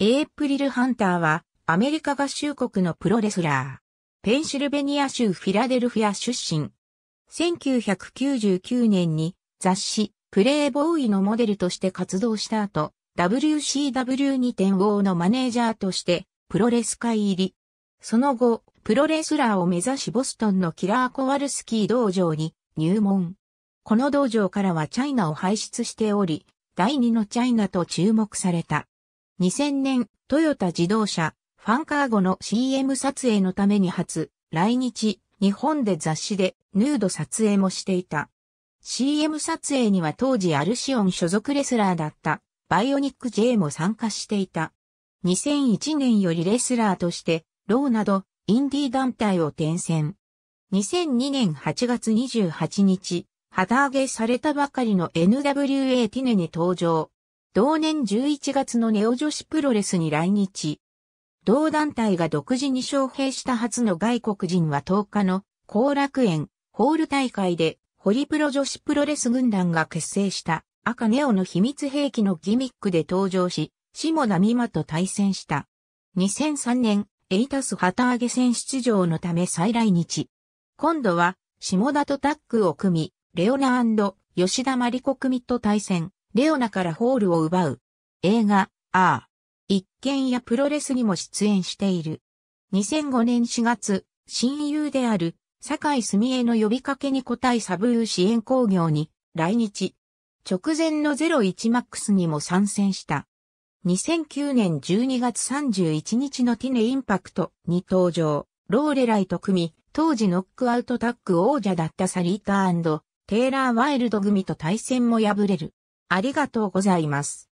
エイプリル・ハンターは、アメリカ合衆国のプロレスラー。ペンシルベニア州フィラデルフィア出身。1999年に雑誌、プレイボーイのモデルとして活動した後、WCW に転王のマネージャーとして、プロレス界入り。その後、プロレスラーを目指しボストンのキラー・コワルスキー道場に入門。この道場からはチャイナを輩出しており、第二のチャイナと注目された。2000年、トヨタ自動車、ファンカーゴの CM 撮影のために初、来日、日本で雑誌でヌード撮影もしていた。CM 撮影には当時アルシオン所属レスラーだったバイオニック J も参加していた。2001年よりレスラーとして、ローなどインディー団体を転戦。2002年8月28日、旗揚げされたばかりの NWA ティネに登場。同年11月のネオ女子プロレスに来日。同団体が独自に招聘した初の外国人は10日の後楽園ホール大会でホリプロ女子プロレス軍団が結成した赤ネオの秘密兵器のギミックで登場し、下田美馬と対戦した。2003年、エイタス旗揚げ戦出場のため再来日。今度は、下田とタッグを組み、レオナ吉田真理子組と対戦。レオナからホールを奪う。映画、ああ。一見やプロレスにも出演している。2005年4月、親友である、坂井澄江の呼びかけに応えサブユー支援工業に来日。直前の01マックスにも参戦した。2009年12月31日のティネインパクトに登場、ローレライと組み、当時ノックアウトタッグ王者だったサリータテイラー・ワイルド組と対戦も敗れる。ありがとうございます。